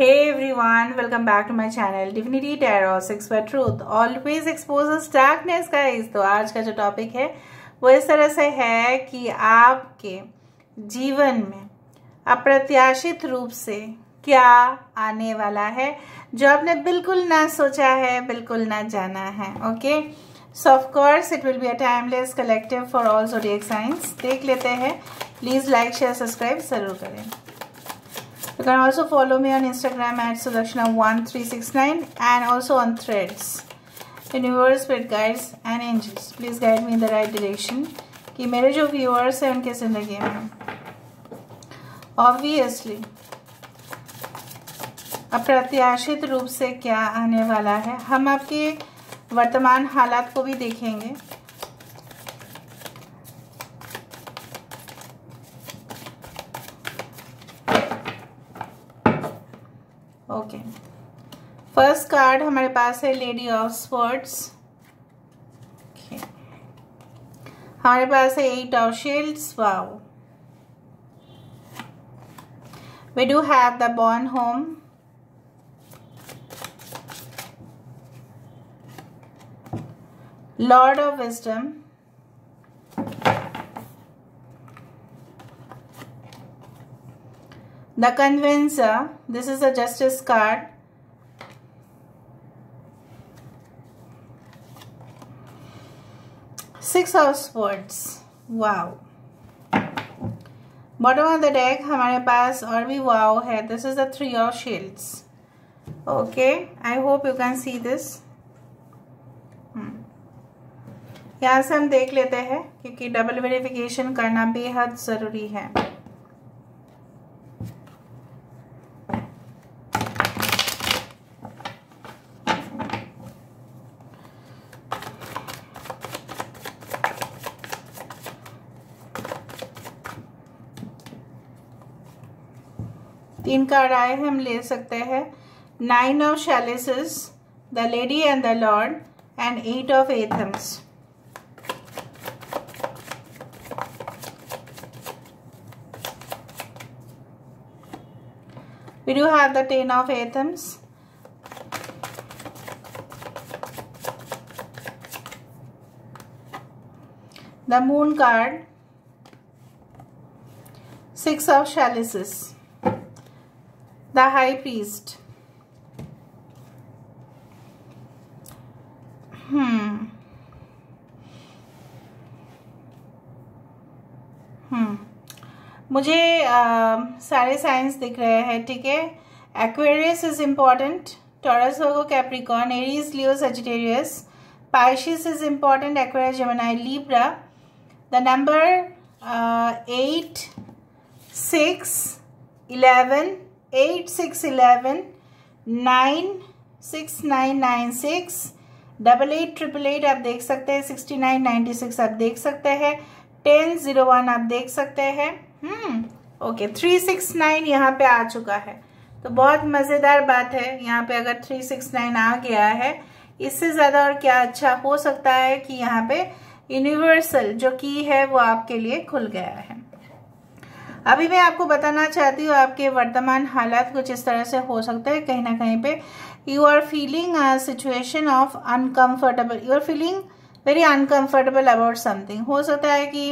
Hey everyone, welcome back to my channel Divinity Tarot Six for Truth. Always exposes darkness guys. तो आज का जो topic है वो इस तरह से है कि आपके जीवन में अप्रत्याशित रूप से क्या आने वाला है जो आपने बिल्कुल ना सोचा है बिल्कुल ना जाना है okay so of course it will be a timeless collective for all zodiac signs देख लेते हैं प्लीज़ लाइक शेयर सब्सक्राइब ज़रूर करें You can also follow me on Instagram at Sudakshana1369 and also on threads. Universe, spirit guides and angels. Please guide me in the right direction कि मेरे जो viewers हैं उनके ज़िंदगी में ऑब्वियसली अप्रत्याशित रूप से क्या आने वाला है हम आपके वर्तमान हालात को भी देखेंगे फर्स्ट कार्ड हमारे पास है लेडी ऑफ स्पर्ट्स हमारे पास है eight of shields wow we do have the born home lord of wisdom the convincer this is a justice card six of sports wow bottom of the deck हमारे पास और भी wow है this is the three of shields okay I hope you can see this यहाँ से हम देख लेते हैं क्योंकि डबल वेरिफिकेशन करना बेहद ज़रूरी है इनका राय हम ले सकते हैं nine of chalices the lady and the lord and eight of athames We do have the Ten of Athens. The Moon card. Six of Chalices. the high priest hmm, hmm. मुझे uh, सारे signs दिख रहे हैं ठीक है Aquarius is important Taurus Virgo Capricorn Aries Leo Sagittarius Pisces is important Aquarius Gemini Libra the number eight six eleven eight six eleven nine six nine nine six double eight triple eight आप देख सकते हैं sixty nine ninety six आप देख सकते हैं ten zero one आप देख सकते हैं ओके थ्री सिक्स नाइन यहाँ पे आ चुका है तो बहुत मज़ेदार बात है यहाँ पे अगर थ्री सिक्स नाइन आ गया है इससे ज़्यादा और क्या अच्छा हो सकता है कि यहाँ पे यूनिवर्सल जो की है वो आपके लिए खुल गया है अभी मैं आपको बताना चाहती हूँ आपके वर्तमान हालात कुछ इस तरह से हो सकते हैं कहीं ना कहीं पे you are feeling situation of uncomfortable you are feeling very uncomfortable about something हो सकता है कि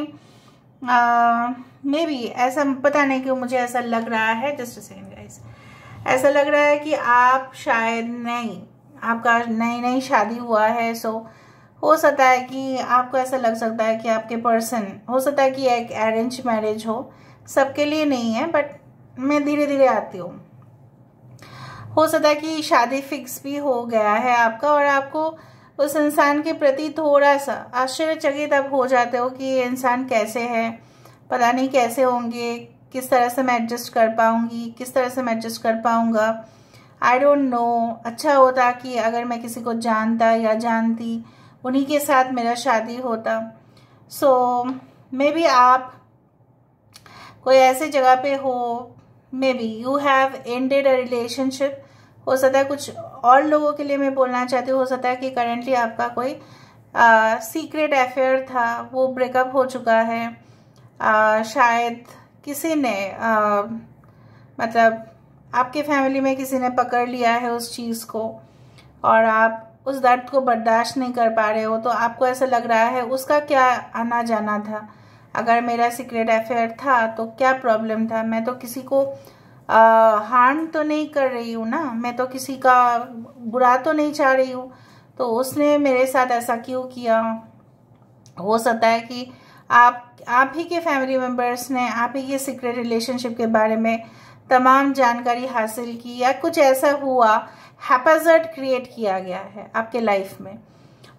मे uh, बी ऐसा पता नहीं क्यों मुझे ऐसा लग रहा है जस्ट सेकेंड गाइस ऐसा लग रहा है कि आप शायद नहीं आपका नई नई शादी हुआ है सो so, हो सकता है कि आपको ऐसा लग सकता है कि आपके पर्सन हो सकता है कि एक अरेंज मैरिज हो सबके लिए नहीं है बट मैं धीरे धीरे आती हूँ हो सकता है कि शादी फिक्स भी हो गया है आपका और आपको उस इंसान के प्रति थोड़ा सा आश्चर्यचकित आप हो जाते हो कि ये इंसान कैसे है पता नहीं कैसे होंगे किस तरह से मैं एडजस्ट कर पाऊँगी किस तरह से मैं एडजस्ट कर पाऊँगा आई डोंट नो अच्छा होता कि अगर मैं किसी को जानता या जानती उन्हीं के साथ मेरा शादी होता सो मे भी आप कोई ऐसे जगह पे हो maybe you have ended a relationship हो सकता है कुछ और लोगों के लिए मैं बोलना चाहती हूँ हो सकता है कि करेंटली आपका कोई सीक्रेट uh, अफेयर था वो ब्रेकअप हो चुका है uh, शायद किसी ने uh, मतलब आपके फैमिली में किसी ने पकड़ लिया है उस चीज़ को और आप उस दर्द को बर्दाश्त नहीं कर पा रहे हो तो आपको ऐसा लग रहा है उसका क्या आना जाना था अगर मेरा सीक्रेट अफेयर था तो क्या प्रॉब्लम था मैं तो किसी को हार्म तो नहीं कर रही हूँ ना मैं तो किसी का बुरा तो नहीं चाह रही हूँ तो उसने मेरे साथ ऐसा क्यों किया हो सकता है कि आप आप ही के फैमिली मेम्बर्स ने आप ही के सीक्रेट रिलेशनशिप के बारे में तमाम जानकारी हासिल की या कुछ ऐसा हुआ हैपाजर्ट क्रिएट किया गया है आपके लाइफ में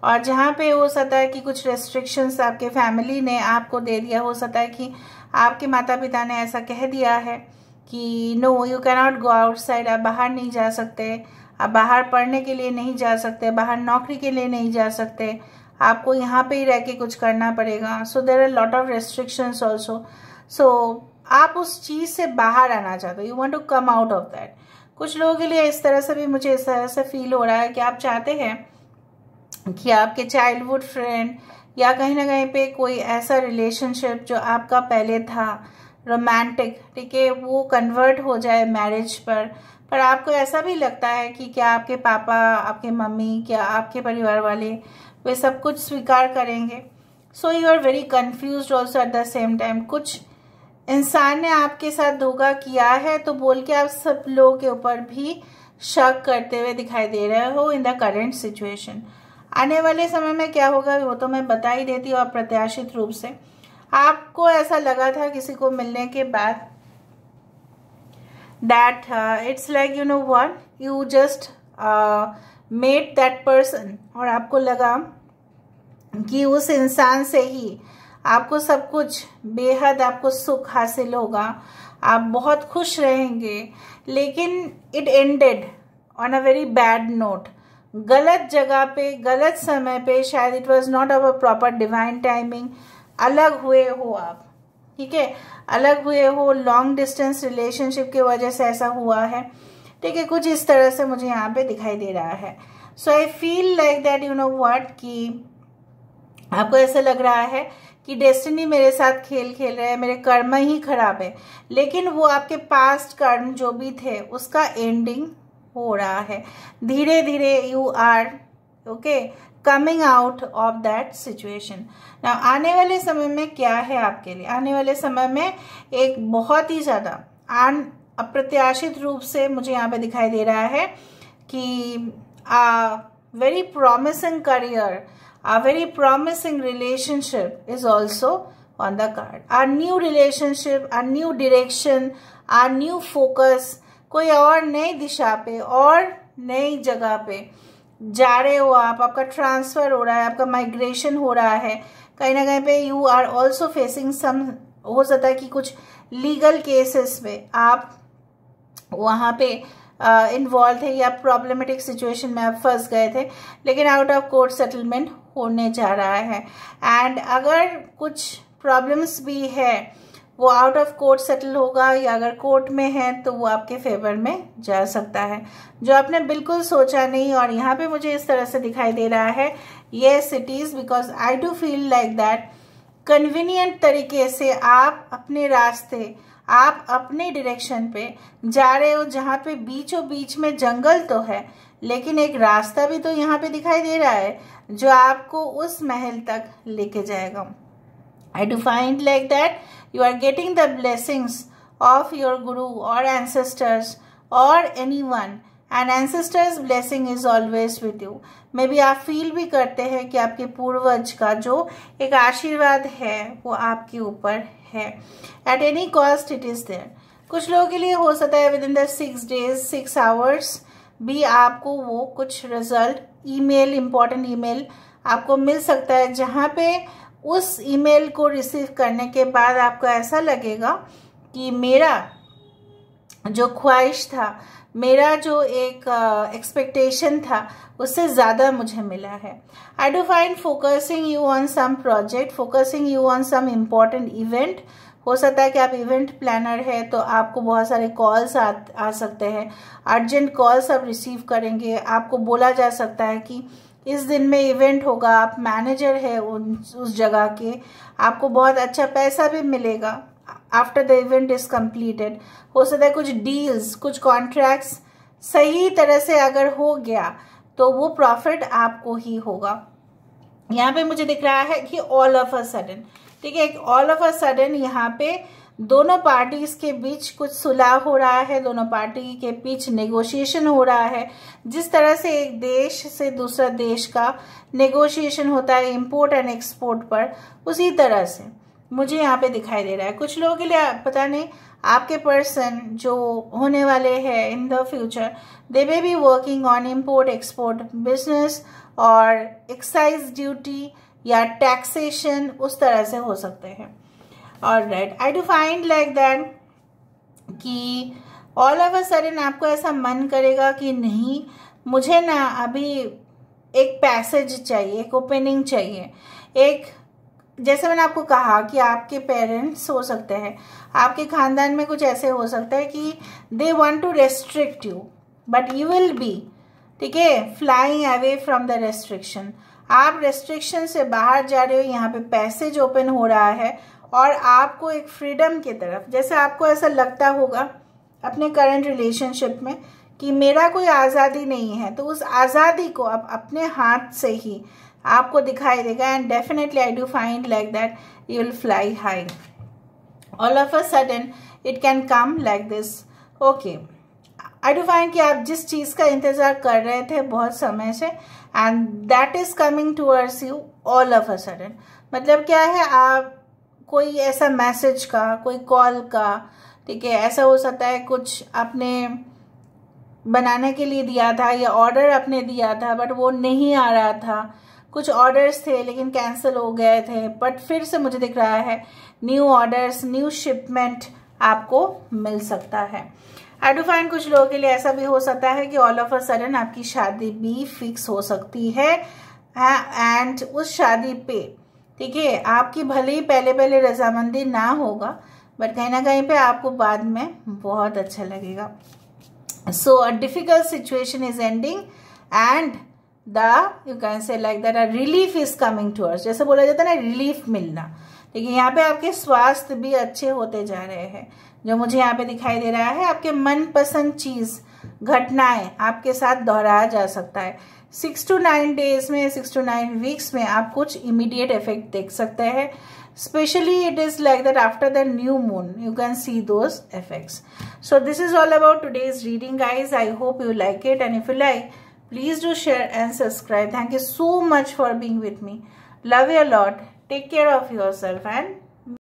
और जहाँ पे हो सकता है कि कुछ रेस्ट्रिक्शंस आपके फैमिली ने आपको दे दिया हो सकता है कि आपके माता पिता ने ऐसा कह दिया है कि no you cannot go outside आप बाहर नहीं जा सकते आप बाहर पढ़ने के लिए नहीं जा सकते बाहर नौकरी के लिए नहीं जा सकते आपको यहाँ पे ही रह के कुछ करना पड़ेगा so there are lot of restrictions also so आप उस चीज़ से बाहर आना चाहते हो you want to come out of that कुछ लोगों के लिए इस तरह से भी मुझे इस तरह से फील हो रहा है कि आप चाहते हैं कि आपके चाइल्डहुड फ्रेंड या कहीं ना कहीं पे कोई ऐसा रिलेशनशिप जो आपका पहले था रोमांटिक ठीक है वो कन्वर्ट हो जाए मैरिज पर पर आपको ऐसा भी लगता है कि क्या आपके पापा आपके मम्मी क्या आपके परिवार वाले वे सब कुछ स्वीकार करेंगे so you are very confuse also at the same time कुछ इंसान ने आपके साथ धोखा किया है तो बोल के आप सब लोगों के ऊपर भी शक करते हुए दिखाई दे रहे हो इन द करेंट सिचुएशन आने वाले समय में क्या होगा वो तो मैं बता ही देती हूँ अप्रत्याशित रूप से आपको ऐसा लगा था किसी को मिलने के बाद that it's like you know one you just made that person और आपको लगा कि उस इंसान से ही आपको सब कुछ बेहद आपको सुख हासिल होगा आप बहुत खुश रहेंगे लेकिन it ended on a very bad note गलत जगह पे गलत समय पे शायद it was not our proper divine timing अलग हुए हो आप ठीक है अलग हुए हो लॉन्ग डिस्टेंस रिलेशनशिप की वजह से ऐसा हुआ है ठीक है कुछ इस तरह से मुझे यहाँ पे दिखाई दे रहा है so I feel like that you know what कि आपको ऐसा लग रहा है कि डेस्टिनी मेरे साथ खेल खेल रहे है मेरे कर्म ही खराब है लेकिन वो आपके पास्ट कर्म जो भी थे उसका एंडिंग हो रहा है धीरे धीरे you are okay coming out of that situation ना आने वाले समय में क्या है आपके लिए आने वाले समय में एक बहुत ही ज़्यादा आन अप्रत्याशित रूप से मुझे यहाँ पे दिखाई दे रहा है कि a very promising career a very promising relationship is also on the card or new relationship or new direction or new focus कोई और नई दिशा पे और नई जगह पे जा रहे हो आप आपका ट्रांसफ़र हो रहा है आपका माइग्रेशन हो रहा है कहीं ना कहीं पे you are also facing some हो सकता है कि कुछ लीगल केसेस में आप वहाँ पे इन्वॉल्व थे या प्रॉब्लमेटिक सिचुएशन में आप फंस गए थे लेकिन आउट ऑफ कोर्ट सेटलमेंट होने जा रहा है एंड अगर कुछ प्रॉब्लम्स भी है वो आउट ऑफ कोर्ट सेटल होगा या अगर कोर्ट में है तो वो आपके फेवर में जा सकता है जो आपने बिल्कुल सोचा नहीं और यहाँ पे मुझे इस तरह से दिखाई दे रहा है ये cities because I do feel like that convenient तरीके से आप अपने रास्ते आप अपने डायरेक्शन पे जा रहे हो जहाँ पे बीचों बीच में जंगल तो है लेकिन एक रास्ता भी तो यहाँ पे दिखाई दे रहा है जो आपको उस महल तक लेके जाएगा I defined like that you are getting the blessings of your guru or ancestors or anyone and ancestors blessing is always with you maybe आप फील भी करते हैं कि आपके पूर्वज का जो एक आशीर्वाद है वो आपके ऊपर है at any cost it is there कुछ लोगों के लिए हो सकता है within the six days six hours भी आपको वो कुछ रिजल्ट ईमेल इम्पॉर्टेंट ईमेल आपको मिल सकता है जहाँ पे उस ईमेल को रिसीव करने के बाद आपको ऐसा लगेगा कि मेरा जो ख्वाहिश था मेरा जो एक एक्सपेक्टेशन uh, था उससे ज़्यादा मुझे मिला है I do find focusing you on some project focusing you on some important event हो सकता है कि आप इवेंट प्लानर है तो आपको बहुत सारे कॉल्स आ आ सकते हैं अर्जेंट कॉल्स आप रिसीव करेंगे आपको बोला जा सकता है कि uh, इस दिन में इवेंट होगा आप मैनेजर है उन उस जगह के आपको बहुत अच्छा पैसा भी मिलेगा after the event is completed हो सकता है कुछ डील्स कुछ कॉन्ट्रैक्ट्स सही तरह से अगर हो गया तो वो प्रॉफिट आपको ही होगा यहाँ पे मुझे दिख रहा है कि ऑल ऑफ अ सडन ठीक है ऑल ऑफ अ सडन यहाँ पे दोनों पार्टीज के बीच कुछ सुलह हो रहा है दोनों पार्टी के बीच नेगोशिएशन हो रहा है जिस तरह से एक देश से दूसरा देश का नेगोशिएशन होता है इंपोर्ट एंड एक्सपोर्ट पर उसी तरह से मुझे यहाँ पे दिखाई दे रहा है कुछ लोगों के लिए पता नहीं आपके पर्सन जो होने वाले हैं in the future they may be working on import export business और एक्साइज ड्यूटी या टैक्सेशन उस तरह से हो सकते हैं red I do find like that कि ऑल ऑफ अ सडन आपको ऐसा मन करेगा कि नहीं मुझे ना अभी एक पैसेज चाहिए एक ओपनिंग चाहिए एक जैसे मैंने आपको कहा कि आपके पेरेंट्स हो सकते हैं आपके खानदान में कुछ ऐसे हो सकता है कि they want to restrict you but you will be ठीक है flying away from the restriction आप रेस्ट्रिक्शन से बाहर जा रहे हो यहाँ पे पैसेज ओपन हो रहा है और आपको एक फ्रीडम की तरफ जैसे आपको ऐसा लगता होगा अपने करंट रिलेशनशिप में कि मेरा कोई आज़ादी नहीं है तो उस आज़ादी को आप अपने हाथ से ही आपको दिखाई देगा and definitely I do find like that you will fly high all of a sudden it can come like this okay I do find कि आप जिस चीज़ का इंतज़ार कर रहे थे बहुत समय से and that is coming towards you all of a sudden मतलब क्या है आप कोई ऐसा मैसेज का कोई कॉल का ठीक है ऐसा हो सकता है कुछ आपने बनाने के लिए दिया था या ऑर्डर आपने दिया था बट वो नहीं आ रहा था कुछ ऑर्डर्स थे लेकिन कैंसिल हो गए थे बट फिर से मुझे दिख रहा है न्यू ऑर्डर्स न्यू शिपमेंट आपको मिल सकता है आई एडोफाइन कुछ लोगों के लिए ऐसा भी हो सकता है कि ऑल ऑफ अ सडन आपकी शादी भी फिक्स हो सकती है एंड हाँ, उस शादी पे ठीक है आपकी भले ही पहले पहले रजामंदी ना होगा बट कहीं ना कहीं पे आपको बाद में बहुत अच्छा लगेगा so a difficult situation is ending and the you can say like that a relief is coming towards जैसे बोला जाता है ना रिलीफ मिलना ठीक है यहाँ पे आपके स्वास्थ्य भी अच्छे होते जा रहे हैं जो मुझे यहाँ पे दिखाई दे रहा है आपके मनपसंद चीज़ घटनाएं आपके साथ दोहराया जा सकता है सिक्स टू नाइन डेज में सिक्स टू नाइन वीक्स में आप कुछ इमीडिएट इफेक्ट देख सकते हैं specially it is like that after the new moon you can see those effects so this is all about today's reading guys I hope you like it and if you like please do share and subscribe thank you so much for being with me love your lot take care of your self and